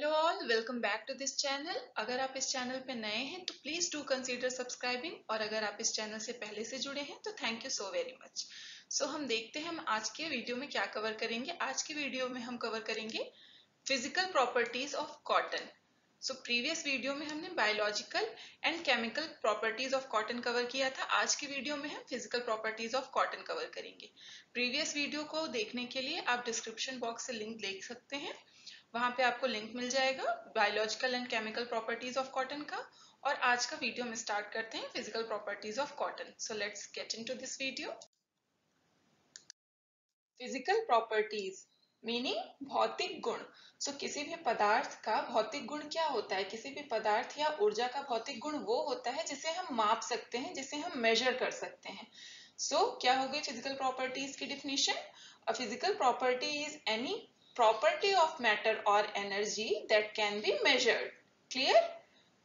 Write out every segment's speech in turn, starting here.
Hello all welcome back to this channel अगर आप इस चैनल पे नए हैं तो प्लीज डू कंसीडर सब्सक्राइबिंग और अगर आप इस चैनल से पहले से जुड़े हैं तो thank you so very much so हम देखते हैं हम आज के वीडियो में क्या कवर करेंगे आज के वीडियो में हम कवर करेंगे physical properties of cotton so previous video में हमने biological and chemical properties of cotton cover किया था आज के वीडियो में हम physical properties of cotton cover करेंगे प्रीवियस वीडियो को देखने के लिए आप डिस्क्रिप्शन बॉक्स से लिंक देख सकते हैं वहां पे आपको लिंक मिल जाएगा biological and chemical properties of cotton का और आज का वीडियो हम स्टार्ट करते हैं physical properties of cotton so let's get into this video physical properties meaning भौतिक गुण सो so, किसी भी पदार्थ का भौतिक गुण क्या होता है किसी भी पदार्थ या ऊर्जा का भौतिक गुण वो होता है जिसे हम माप सकते हैं जिसे हम मेजर कर सकते हैं सो so, क्या हो गई फिजिकल प्रॉपर्टीज की definition physical property is any property of matter or energy that can be measured. Clear?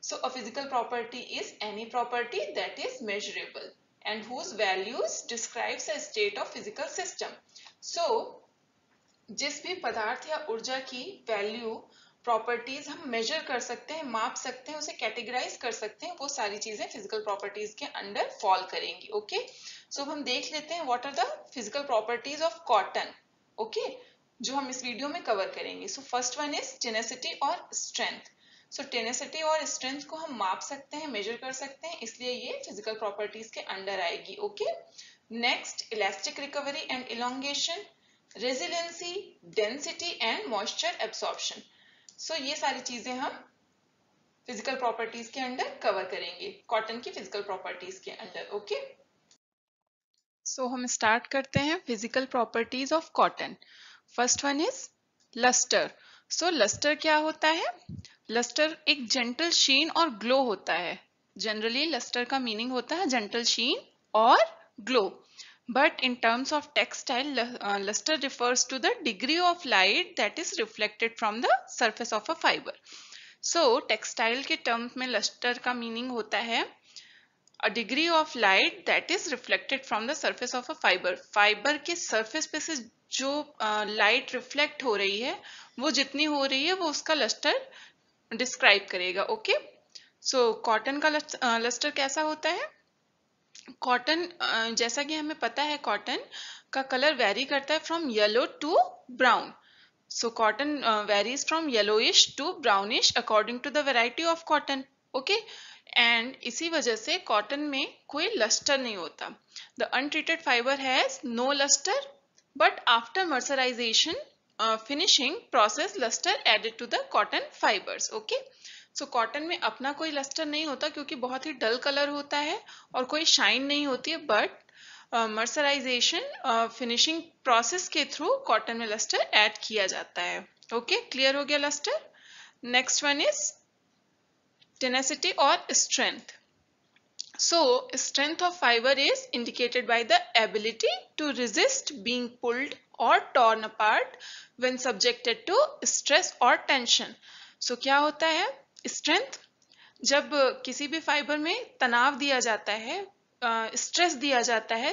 So a physical property is any property that is measurable and whose values describes a state of physical system. So jis bhi padarth ya urja ki value properties हम measure कर सकते हैं माप सकते हैं उसे categorise कर सकते हैं वो सारी चीजें फिजिकल प्रॉपर्टीज के अंडर फॉल करेंगी ओके सो अब हम देख लेते हैं what are the physical properties of cotton okay जो हम इस वीडियो में कवर करेंगे so first one is tenacity और स्ट्रेंथ सो टेनेसिटी और स्ट्रेंथ को हम माप सकते हैं मेजर कर सकते हैं इसलिए ये फिजिकल प्रॉपर्टीज के अंडर आएगी okay next elastic recovery and elongation resiliency density and moisture absorption so ये सारी चीजें हम फिजिकल प्रॉपर्टीज के अंडर कवर करेंगे कॉटन की फिजिकल प्रॉपर्टीज के अंडर ओके सो हम स्टार्ट करते हैं physical properties of cotton first one is lustre so lustre क्या होता है लस्टर एक जेंटल शीन और ग्लो होता है जनरली लस्टर का मीनिंग होता है जेंटल शीन और glow but in terms of textile lustre refers to the degree of light that is reflected from the surface of a fibre so textile के terms में lustre का meaning होता है a degree of light that is reflected from the surface of a fiber fiber के surface पे से जो light reflect हो रही है वो जितनी हो रही है वो उसका luster describe करेगा ओके सो कॉटन का लस्टर कैसा होता है कॉटन जैसा कि हमें पता है कॉटन का कलर वेरी करता है from yellow to brown so cotton varies from yellowish to brownish according to the variety of cotton okay and इसी वजह से कॉटन में कोई लस्टर नहीं होता the untreated fibre has no lustre but after mercerisation finishing process lustre added to the cotton fibres okay so cotton में अपना कोई लस्टर नहीं होता क्योंकि बहुत ही डल कलर होता है और कोई शाइन नहीं होती है बट मर्सराइजेशन फिनिशिंग प्रोसेस के थ्रू कॉटन में लस्टर ऐड किया जाता है ओके okay, क्लियर हो गया lustre next one is tenacity or strength. So strength of fiber is indicated by the ability to resist being pulled or torn apart when subjected to stress or tension. So kya hota hai strength जब किसी भी fibre में तनाव दिया जाता है stress दिया जाता है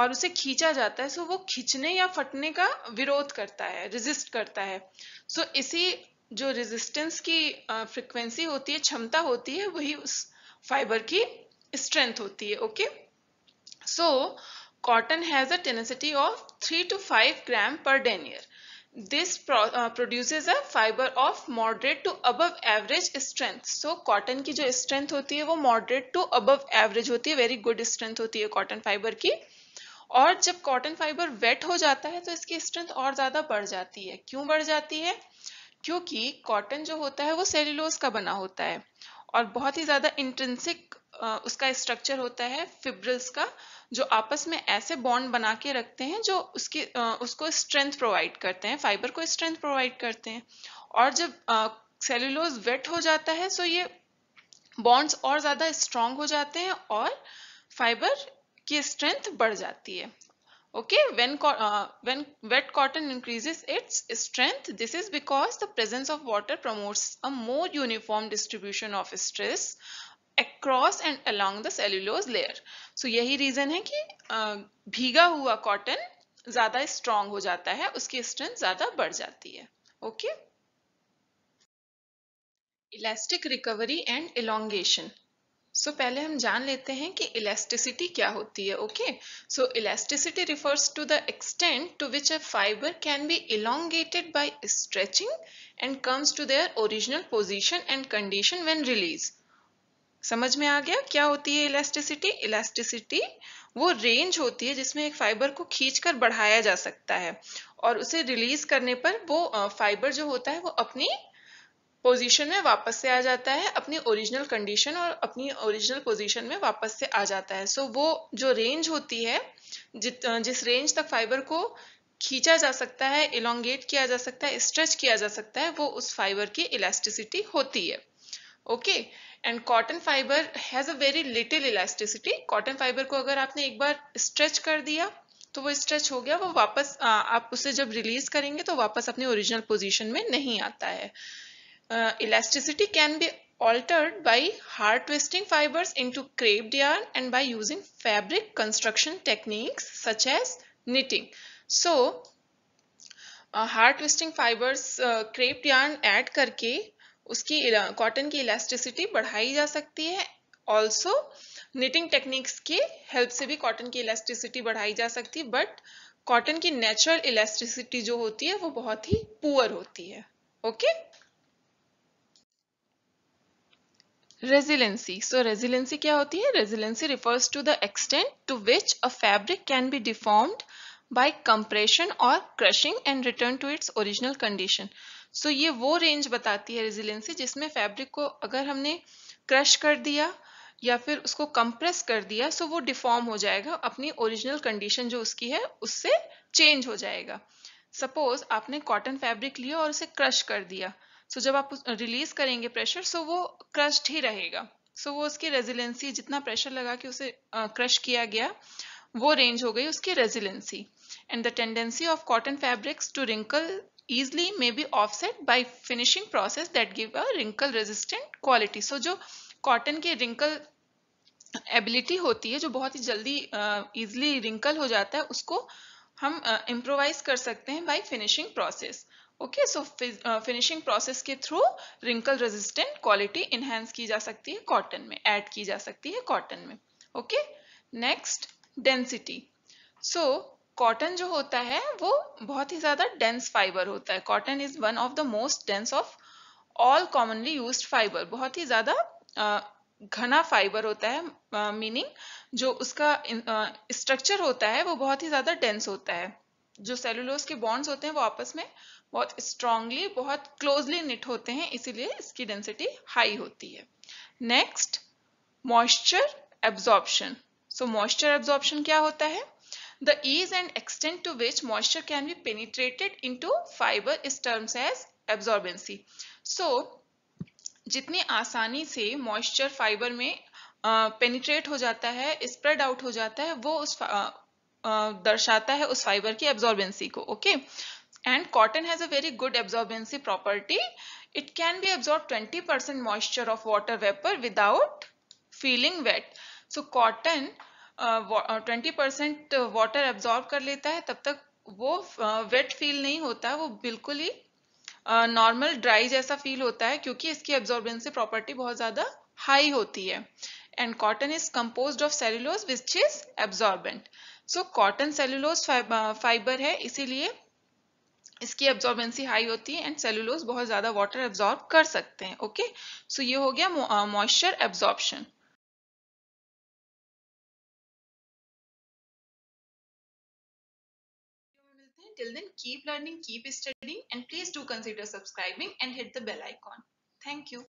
और उसे खींचा जाता है सो वो खींचने या फटने का विरोध करता है रिजिस्ट करता है सो इसी जो रेजिस्टेंस की फ्रिक्वेंसी होती है क्षमता होती है वही उस फाइबर की स्ट्रेंथ होती है okay so cotton has a tenacity of three to five gram per denier this produce a fibre of moderate to अब एवरेज स्ट्रेंथ सो कॉटन की जो स्ट्रेंथ होती है वो मॉडरेट टू अबव एवरेज होती है वेरी गुड स्ट्रेंथ होती है कॉटन फाइबर की और जब कॉटन फाइबर वेट हो जाता है तो इसकी स्ट्रेंथ और ज्यादा बढ़ जाती है क्यों बढ़ जाती है क्योंकि कॉटन जो होता है वो सेल्यूलोज का बना होता है और बहुत ही ज़्यादा इंट्रेंसिक उसका स्ट्रक्चर होता है फिब्रिल्स का जो आपस में ऐसे बॉन्ड बना के रखते हैं जो उसकी उसको स्ट्रेंथ प्रोवाइड करते हैं फाइबर को स्ट्रेंथ प्रोवाइड करते हैं और जब सेल्यूलोज वेट हो जाता है सो तो ये बॉन्ड्स और ज़्यादा स्ट्रांग हो जाते हैं और फाइबर की स्ट्रेंथ बढ़ जाती है okay when uh, when wet cotton increases its strength this is because the presence of water promotes a more uniform distribution of stress across and along the cellulose layer so yahi reason hai ki uh, भीगा hua cotton zyada strong ho jata hai uski strength zyada badh jati hai okay elastic recovery and elongation so so, पहले हम जान लेते हैं कि elasticity क्या होती है okay so elasticity refers to the extent to which a fibre can be elongated by stretching and comes to their original position and condition when release समझ में आ गया क्या होती है इलास्टिसिटी इलास्टिसिटी वो रेंज होती है जिसमें एक फाइबर को खींचकर बढ़ाया जा सकता है और उसे रिलीज करने पर वो फाइबर जो होता है वो अपनी पोजीशन में वापस से आ जाता है अपनी ओरिजिनल कंडीशन और अपनी ओरिजिनल पोजीशन में वापस से आ जाता है सो so, वो जो रेंज होती है जिस रेंज तक फाइबर को खींचा जा सकता है इलांगेट किया जा सकता है स्ट्रेच किया जा सकता है वो उस फाइबर की इलास्टिसिटी होती है okay and cotton fibre has a very little elasticity cotton fibre को अगर आपने एक बार स्ट्रेच कर दिया तो वो स्ट्रेच हो गया वो वापस आ, आप उसे जब रिलीज करेंगे तो वापस अपने ओरिजिनल पोजिशन में नहीं आता है uh, elasticity can be altered by hard twisting fibers into crepe yarn and by using fabric construction techniques such as knitting. So, uh, hard twisting fibers uh, crepe yarn add karke uski cotton ki elasticity badhai ja sakti hai also knitting techniques ke help se bhi cotton ki elasticity badhai ja sakti but cotton ki natural elasticity jo hoti hai wo bahut hi poor hoti hai okay? Resiliency so resiliency क्या होती है resiliency refers to the extent to which a fabric can be deformed by compression or crushing and return to its original condition so ये वो range बताती है resiliency जिसमें fabric को अगर हमने क्रश कर दिया या फिर उसको कंप्रेस कर दिया सो वो डिफॉर्म हो जाएगा अपनी ओरिजिनल कंडीशन जो उसकी है उससे चेंज हो जाएगा सपोज आपने कॉटन फैब्रिक लिया और उसे क्रश कर दिया सो so, जब आप रिलीज करेंगे प्रेशर सो so वो क्रश्ड ही रहेगा सो so, वो उसकी रेजिलेंसी जितना प्रेशर लगा कि उसे क्रश किया गया वो रेंज हो गई उसकी resiliency and the tendency of cotton fabrics to wrinkle easily may be offset by finishing process that give a wrinkle resistant quality so जो cotton के wrinkle एबिलिटी होती है जो बहुत ही जल्दी इजिली uh, रिंकल हो जाता है उसको हम इम्प्रोवाइज uh, कर सकते हैं by finishing process okay so finishing process के through wrinkle resistant quality enhance की जा सकती है कॉटन में एड की जा सकती है कॉटन में okay next density so cotton जो होता है वो बहुत ही ज्यादा डेंस फाइबर होता है cotton is one of the most dense of all commonly use fibre बहुत ही ज्यादा घना फाइबर होता है मीनिंग जो उसका स्ट्रक्चर होता है वो बहुत ही ज्यादा डेंस होता है जो सेलुलोज के बॉन्ड्स होते हैं वो आपस में बहुत स्ट्रांगली बहुत क्लोजली निट होते हैं इसीलिए इसकी डेंसिटी हाई होती है next moisture absorption so moisture absorption क्या होता है the ease and extent to which moisture can be penetrated into fibre is terms as absorbency so जितनी आसानी से मॉइस्चर फाइबर में पेनिट्रेट uh, हो जाता है स्प्रेड आउट हो जाता है वो उस दर्शाता है उस फाइबर की एब्जॉर्बेंसी को okay and cotton has a very good absorbency property it can be absorb 20 percent moisture of water vapour without feeling wet so cotton twenty percent water absorb कर लेता है तब तक वो वेट uh, फील नहीं होता वो बिल्कुल ही नॉर्मल uh, ड्राई जैसा फील होता है क्योंकि इसकी एब्जॉर्बेंसी प्रॉपर्टी बहुत ज़्यादा हाई होती है and cotton is composed of cellulose which is absorbent. So cotton cellulose fiber hai isliye iski absorbency high hoti hai and cellulose bahut zyada water absorb kar sakte hain okay? so ye ho gaya moisture absorption Till then, keep learning, keep studying, and please do consider subscribing and hit the bell icon. Thank you.